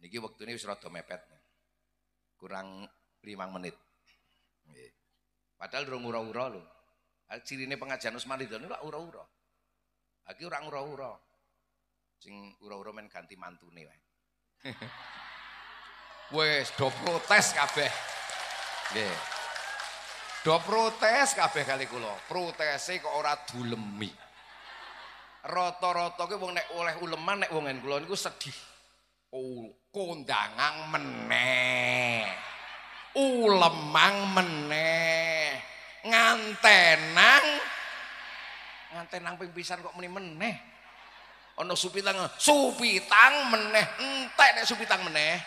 Niki waktu ini rada mepet. Kurang lima menit. Padahal durung urang ura lho. Ciri ini pengajian Usman Ridwan itu ura-ura. Aki orang ura-ura. Sing ura-ura main ganti mantu nih. Wes, we, do protes kabeh. Yeah. Do protes kabeh kali kulo. Protes sih kok ora dulemi. Roto-roto ke wong nek oleh uleman nek wong kulo niku sedih. Oh, kondangan meneh ulemang meneh ngantenang ngantenang pimpisan kok meneh ono supitang supitang meneh entek nek supitang meneh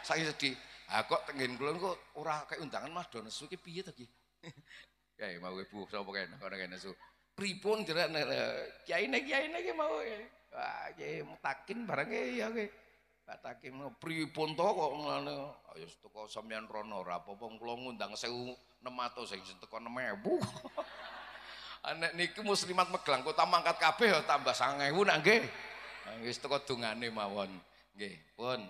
saya sedih ah kok tengen kula kok ora kaya undangan Mas Donesu iki piye to iki kae mau ibu sapa kene kene kene su pripun jare kiai nek kiai nek mau wah kiai mutakin bareng ya kiai Katake pripun to kok ngene. Ayo teko sampean rono ora apa-apa kula ngundang 1600 sing teko 6000. anak niki muslimat Meglang kota mangkat kabeh ya tambah sangai nak nggih. Wis nah, teko dongane mawon. Nggih, pun.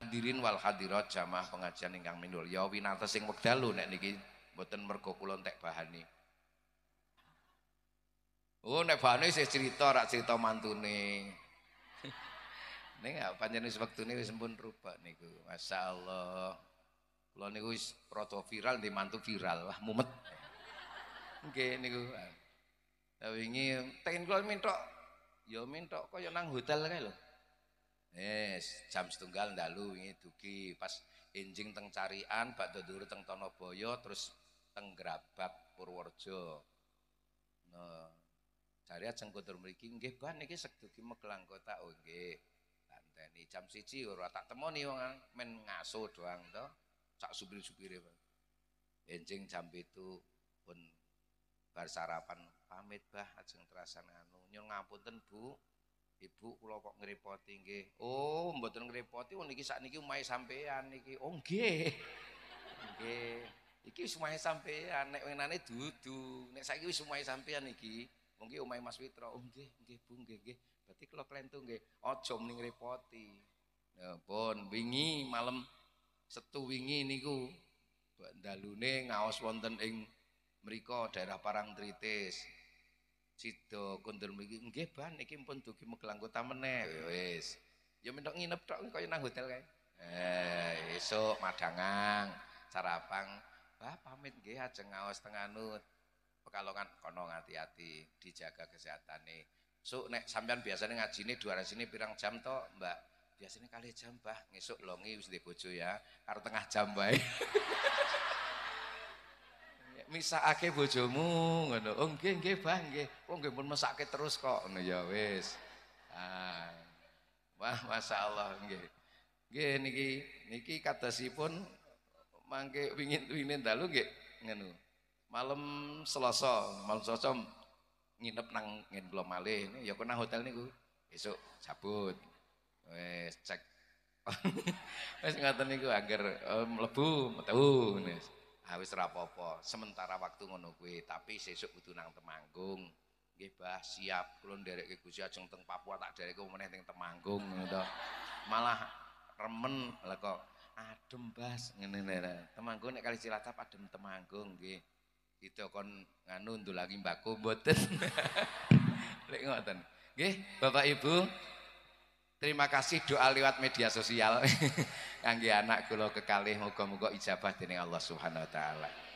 Hadirin wal hadirat jamaah pengajian ingkang minulya winates sing wekdal lho nek niki mboten mergo kula entek bahane. Oh nek bahane isih cerita rak cerita mantune. Nih panjang wis waktu ini wis rupa niku. Masya Allah. Kalau niku wis proto viral di mantu viral lah mumet. Oke niku. Tapi ini tengkol kalau mintok, yo ya mintok kok yang nang hotel kayak loh. Yes, jam setunggal ndalu ini duki pas enjing teng carian, pak dulu teng Tonoboyo, terus teng Grabak Purworejo. No, nah, cari aja ngkotor mriki nggih ban iki sedugi Magelang kota oh ngateni jam siji ora tak temoni wong men ngaso doang to sak supir-supire enjing jam itu pun bar sarapan pamit bah ajeng terasa anu nyun ngapunten bu ibu kula kok ngrepoti nggih oh mboten ngrepoti wong niki sakniki umahe sampean niki oh nggih nggih iki wis umahe sampean nek wingane dudu nek saiki wis umahe sampean iki Mungkin umai Mas Witro, oh, nggih, nggih, Bu, nggih, nggih. Berarti kalau kalian tuh nggih, ojo mending ngerepoti. Ya, pun, wingi malam setu wingi niku dalune ngaos wonten ing mriko daerah Parang Tritis. Sido kundur mriki nggih ban iki pun dugi megelang kota meneh. Ya wis. Ya mentok nginep tok kaya nang hotel kae. Eh, esok madangang sarapan. Bah pamit nggih ajeng ngaos tenganut. Pekalongan kono hati-hati dijaga kesehatan nih. So nek sampean biasanya ngaji nih dua sini pirang jam to mbak biasanya kali jam bah ngesuk longi wis bojo ya karo tengah jam misa ake bojomu ngono. Oh nggih nggih Bah nggih. Oh nggih pun mesake terus kok ngono ya wis. Ah. Wah, masyaallah nggih. Nggih niki niki pun mangke wingin-wingin dalu nggih ngono. malam Selasa, malam Selasa nginep nang ngen kula malih, ya kena hotel niku. Besok cabut. Wes cek. Wes ngaten niku anggar eh, mlebu um, metu ngene. Ah wis rapopo, sementara waktu ngono kuwi, tapi sesuk kudu nang Temanggung. Nggih, Bah, siap. Kula nderekke Gusti Ajeng teng Papua tak dereke meneh teng Temanggung ngono Malah remen lah kok adem bas ngene nek temanggung nek kali cilacap adem temanggung nggih itu kon nganu ndulagi mbako mboten lek ngoten nggih Bapak Ibu terima kasih doa lewat media sosial kangge anak kula kekalih muga-muga ijabah dening Allah Subhanahu wa taala